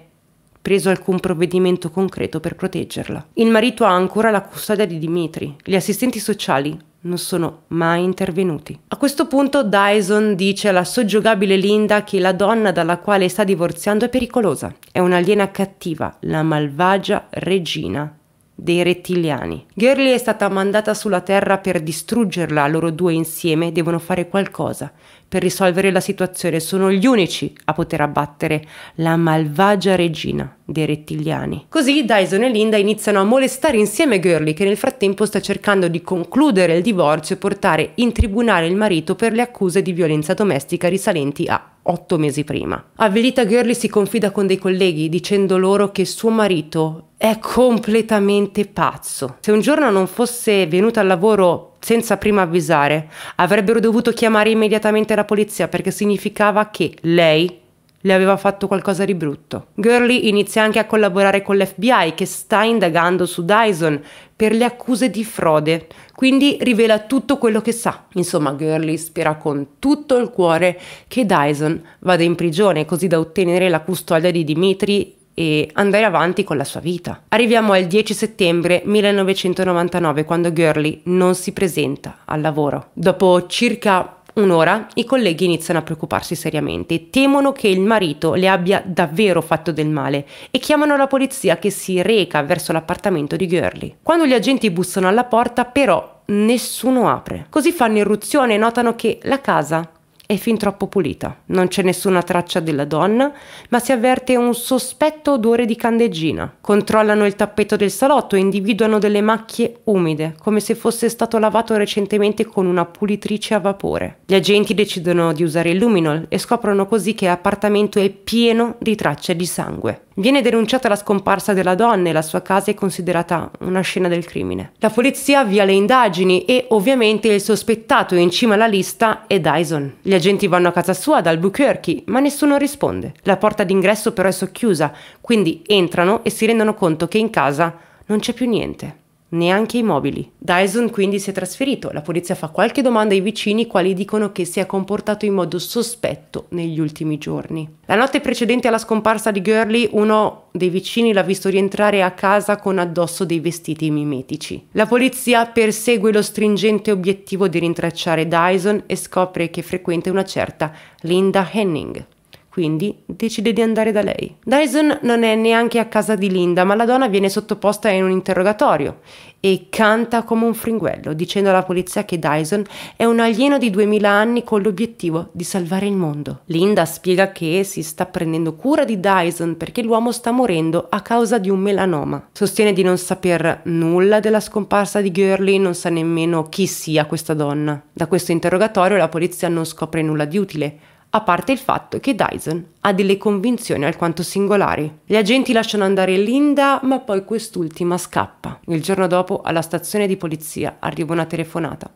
preso alcun provvedimento concreto per proteggerla. Il marito ha ancora la custodia di Dimitri. Gli assistenti sociali non sono mai intervenuti. A questo punto Dyson dice alla soggiogabile Linda che la donna dalla quale sta divorziando è pericolosa. È un'aliena cattiva, la malvagia regina dei rettiliani. Girly è stata mandata sulla Terra per distruggerla, loro due insieme devono fare qualcosa per risolvere la situazione, sono gli unici a poter abbattere la malvagia regina dei rettiliani. Così Dyson e Linda iniziano a molestare insieme Girly che nel frattempo sta cercando di concludere il divorzio e portare in tribunale il marito per le accuse di violenza domestica risalenti a otto mesi prima. Avvelita Girly si confida con dei colleghi dicendo loro che suo marito è completamente pazzo. Se un giorno non fosse venuta al lavoro senza prima avvisare, avrebbero dovuto chiamare immediatamente la polizia perché significava che lei le aveva fatto qualcosa di brutto. Gurley inizia anche a collaborare con l'FBI che sta indagando su Dyson per le accuse di frode quindi rivela tutto quello che sa. Insomma, Gurley spera con tutto il cuore che Dyson vada in prigione così da ottenere la custodia di Dimitri e andare avanti con la sua vita. Arriviamo al 10 settembre 1999 quando Gurley non si presenta al lavoro. Dopo circa un'ora, i colleghi iniziano a preoccuparsi seriamente. Temono che il marito le abbia davvero fatto del male e chiamano la polizia che si reca verso l'appartamento di Girly. Quando gli agenti bussano alla porta, però, nessuno apre. Così fanno irruzione e notano che la casa è fin troppo pulita, non c'è nessuna traccia della donna, ma si avverte un sospetto odore di candeggina. Controllano il tappeto del salotto e individuano delle macchie umide, come se fosse stato lavato recentemente con una pulitrice a vapore. Gli agenti decidono di usare il luminol e scoprono così che l'appartamento è pieno di tracce di sangue. Viene denunciata la scomparsa della donna e la sua casa è considerata una scena del crimine. La polizia avvia le indagini e ovviamente il sospettato in cima alla lista è Dyson. Gli agenti vanno a casa sua ad Albuquerque, ma nessuno risponde. La porta d'ingresso però è socchiusa, quindi entrano e si rendono conto che in casa non c'è più niente neanche i mobili. Dyson quindi si è trasferito, la polizia fa qualche domanda ai vicini quali dicono che si è comportato in modo sospetto negli ultimi giorni. La notte precedente alla scomparsa di Gurley uno dei vicini l'ha visto rientrare a casa con addosso dei vestiti mimetici. La polizia persegue lo stringente obiettivo di rintracciare Dyson e scopre che frequenta una certa Linda Henning. Quindi decide di andare da lei. Dyson non è neanche a casa di Linda, ma la donna viene sottoposta in un interrogatorio e canta come un fringuello, dicendo alla polizia che Dyson è un alieno di 2000 anni con l'obiettivo di salvare il mondo. Linda spiega che si sta prendendo cura di Dyson perché l'uomo sta morendo a causa di un melanoma. Sostiene di non saper nulla della scomparsa di Gurley, non sa nemmeno chi sia questa donna. Da questo interrogatorio la polizia non scopre nulla di utile a parte il fatto che Dyson ha delle convinzioni alquanto singolari. Gli agenti lasciano andare Linda, ma poi quest'ultima scappa. Il giorno dopo, alla stazione di polizia, arriva una telefonata.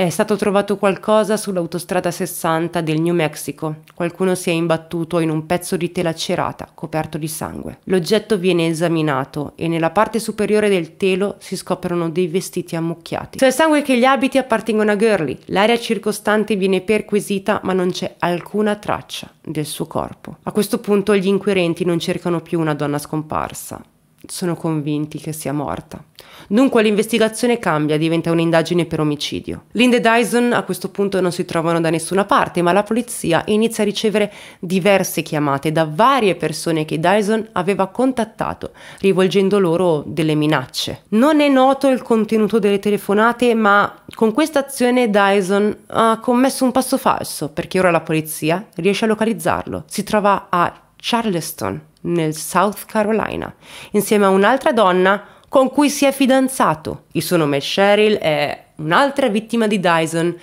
È stato trovato qualcosa sull'autostrada 60 del New Mexico. Qualcuno si è imbattuto in un pezzo di tela cerata coperto di sangue. L'oggetto viene esaminato e nella parte superiore del telo si scoprono dei vestiti ammucchiati. C'è sangue che gli abiti appartengono a Gurley. L'area circostante viene perquisita ma non c'è alcuna traccia del suo corpo. A questo punto gli inquirenti non cercano più una donna scomparsa, sono convinti che sia morta. Dunque l'investigazione cambia, diventa un'indagine per omicidio. Linda e Dyson a questo punto non si trovano da nessuna parte, ma la polizia inizia a ricevere diverse chiamate da varie persone che Dyson aveva contattato, rivolgendo loro delle minacce. Non è noto il contenuto delle telefonate, ma con questa azione Dyson ha commesso un passo falso, perché ora la polizia riesce a localizzarlo. Si trova a Charleston, nel South Carolina, insieme a un'altra donna con cui si è fidanzato. Il suo nome è Cheryl, è un'altra vittima di Dyson,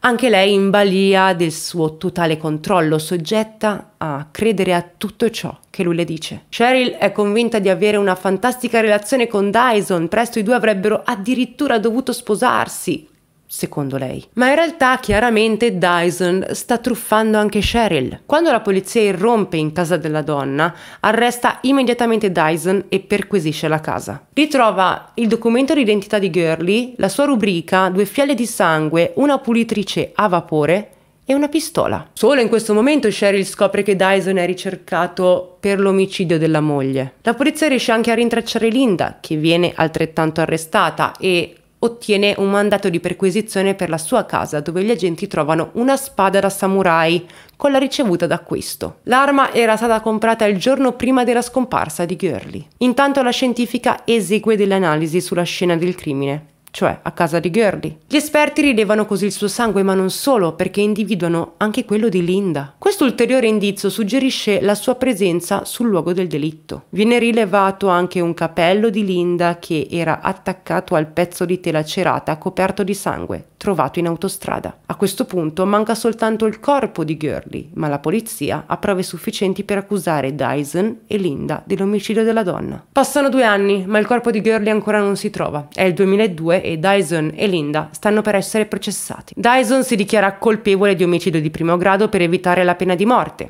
anche lei in balia del suo totale controllo, soggetta a credere a tutto ciò che lui le dice. Cheryl è convinta di avere una fantastica relazione con Dyson, presto i due avrebbero addirittura dovuto sposarsi secondo lei. Ma in realtà chiaramente Dyson sta truffando anche Cheryl. Quando la polizia irrompe in casa della donna, arresta immediatamente Dyson e perquisisce la casa. Ritrova il documento d'identità di Girly, la sua rubrica, due fiale di sangue, una pulitrice a vapore e una pistola. Solo in questo momento Cheryl scopre che Dyson è ricercato per l'omicidio della moglie. La polizia riesce anche a rintracciare Linda, che viene altrettanto arrestata e ottiene un mandato di perquisizione per la sua casa dove gli agenti trovano una spada da samurai con la ricevuta d'acquisto. L'arma era stata comprata il giorno prima della scomparsa di Gurley. Intanto la scientifica esegue delle analisi sulla scena del crimine cioè a casa di Gurley. Gli esperti rilevano così il suo sangue, ma non solo, perché individuano anche quello di Linda. Questo ulteriore indizio suggerisce la sua presenza sul luogo del delitto. Viene rilevato anche un capello di Linda che era attaccato al pezzo di tela cerata coperto di sangue, trovato in autostrada. A questo punto manca soltanto il corpo di Gurley, ma la polizia ha prove sufficienti per accusare Dyson e Linda dell'omicidio della donna. Passano due anni, ma il corpo di Gurley ancora non si trova. È il 2002 e Dyson e Linda stanno per essere processati. Dyson si dichiara colpevole di omicidio di primo grado per evitare la pena di morte,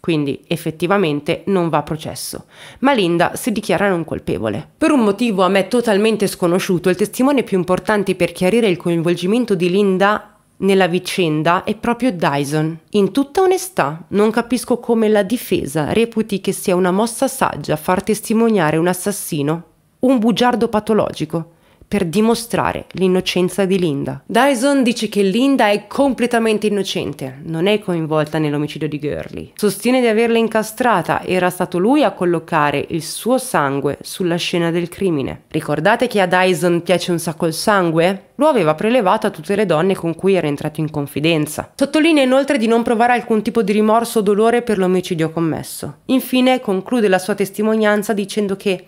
quindi effettivamente non va a processo. Ma Linda si dichiara non colpevole. Per un motivo a me totalmente sconosciuto, il testimone più importante per chiarire il coinvolgimento di Linda nella vicenda è proprio Dyson. In tutta onestà, non capisco come la difesa reputi che sia una mossa saggia far testimoniare un assassino, un bugiardo patologico per dimostrare l'innocenza di Linda. Dyson dice che Linda è completamente innocente, non è coinvolta nell'omicidio di Gurley. Sostiene di averla incastrata, era stato lui a collocare il suo sangue sulla scena del crimine. Ricordate che a Dyson piace un sacco il sangue? Lo aveva prelevato a tutte le donne con cui era entrato in confidenza. Sottolinea inoltre di non provare alcun tipo di rimorso o dolore per l'omicidio commesso. Infine conclude la sua testimonianza dicendo che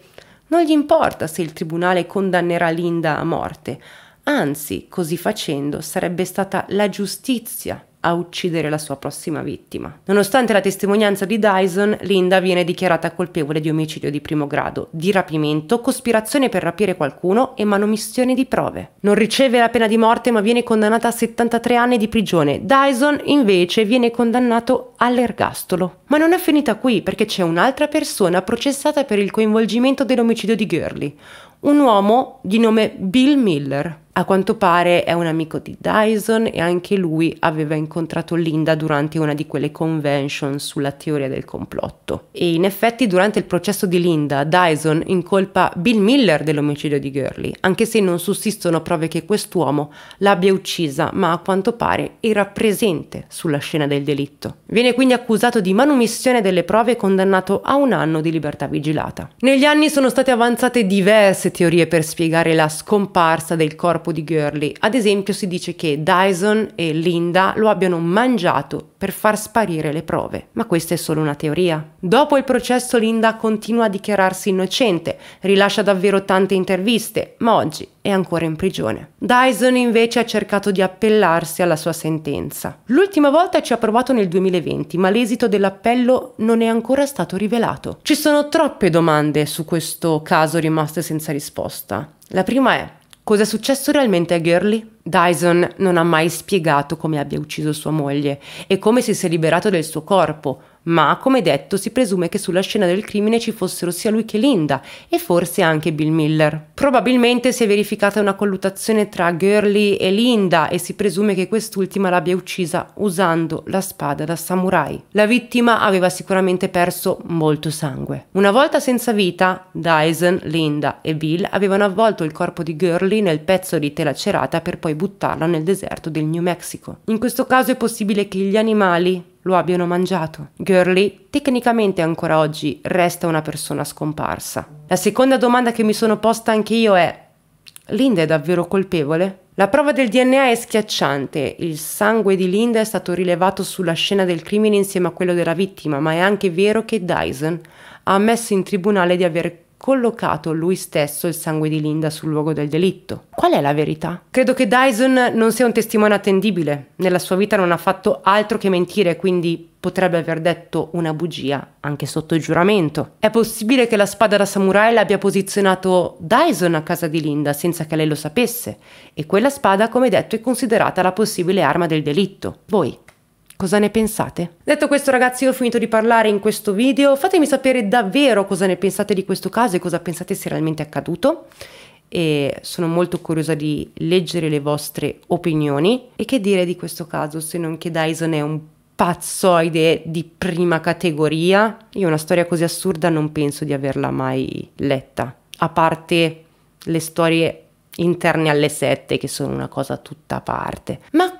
non gli importa se il tribunale condannerà Linda a morte, anzi, così facendo, sarebbe stata la giustizia a uccidere la sua prossima vittima. Nonostante la testimonianza di Dyson, Linda viene dichiarata colpevole di omicidio di primo grado, di rapimento, cospirazione per rapire qualcuno e manomissione di prove. Non riceve la pena di morte ma viene condannata a 73 anni di prigione. Dyson invece viene condannato all'ergastolo. Ma non è finita qui perché c'è un'altra persona processata per il coinvolgimento dell'omicidio di Gurley, un uomo di nome Bill Miller. A quanto pare è un amico di Dyson e anche lui aveva incontrato Linda durante una di quelle convention sulla teoria del complotto. E in effetti durante il processo di Linda, Dyson incolpa Bill Miller dell'omicidio di Gurley, anche se non sussistono prove che quest'uomo l'abbia uccisa, ma a quanto pare era presente sulla scena del delitto. Viene quindi accusato di manomissione delle prove e condannato a un anno di libertà vigilata. Negli anni sono state avanzate diverse teorie per spiegare la scomparsa del corpo corpo di Girly. Ad esempio si dice che Dyson e Linda lo abbiano mangiato per far sparire le prove, ma questa è solo una teoria. Dopo il processo Linda continua a dichiararsi innocente, rilascia davvero tante interviste, ma oggi è ancora in prigione. Dyson invece ha cercato di appellarsi alla sua sentenza. L'ultima volta ci ha provato nel 2020, ma l'esito dell'appello non è ancora stato rivelato. Ci sono troppe domande su questo caso rimaste senza risposta. La prima è Cosa è successo realmente a Girly? Dyson non ha mai spiegato come abbia ucciso sua moglie e come si sia liberato del suo corpo, ma come detto si presume che sulla scena del crimine ci fossero sia lui che Linda e forse anche Bill Miller. Probabilmente si è verificata una colluttazione tra Gurley e Linda e si presume che quest'ultima l'abbia uccisa usando la spada da samurai. La vittima aveva sicuramente perso molto sangue. Una volta senza vita, Dyson, Linda e Bill avevano avvolto il corpo di Gurley nel pezzo di tela cerata per poi buttarla nel deserto del New Mexico. In questo caso è possibile che gli animali lo abbiano mangiato. Gurley, tecnicamente ancora oggi, resta una persona scomparsa. La seconda domanda che mi sono posta anche io è Linda è davvero colpevole? La prova del DNA è schiacciante, il sangue di Linda è stato rilevato sulla scena del crimine insieme a quello della vittima, ma è anche vero che Dyson ha ammesso in tribunale di aver collocato lui stesso il sangue di Linda sul luogo del delitto. Qual è la verità? Credo che Dyson non sia un testimone attendibile. Nella sua vita non ha fatto altro che mentire, quindi potrebbe aver detto una bugia anche sotto giuramento. È possibile che la spada da samurai l'abbia posizionato Dyson a casa di Linda senza che lei lo sapesse e quella spada, come detto, è considerata la possibile arma del delitto. Voi Cosa ne pensate? Detto questo ragazzi io ho finito di parlare in questo video, fatemi sapere davvero cosa ne pensate di questo caso e cosa pensate sia realmente accaduto e sono molto curiosa di leggere le vostre opinioni e che dire di questo caso se non che Dyson è un pazzoide di prima categoria. Io una storia così assurda non penso di averla mai letta, a parte le storie interne alle sette che sono una cosa tutta a parte. Ma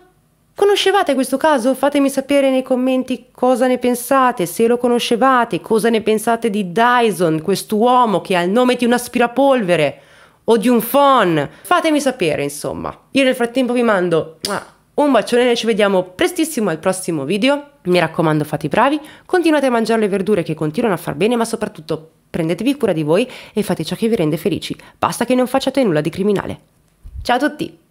Conoscevate questo caso? Fatemi sapere nei commenti cosa ne pensate, se lo conoscevate, cosa ne pensate di Dyson, quest'uomo che ha il nome di un aspirapolvere o di un phon. Fatemi sapere, insomma. Io nel frattempo vi mando ah, un bacione e ci vediamo prestissimo al prossimo video. Mi raccomando, fate i bravi, continuate a mangiare le verdure che continuano a far bene, ma soprattutto prendetevi cura di voi e fate ciò che vi rende felici. Basta che non facciate nulla di criminale. Ciao a tutti!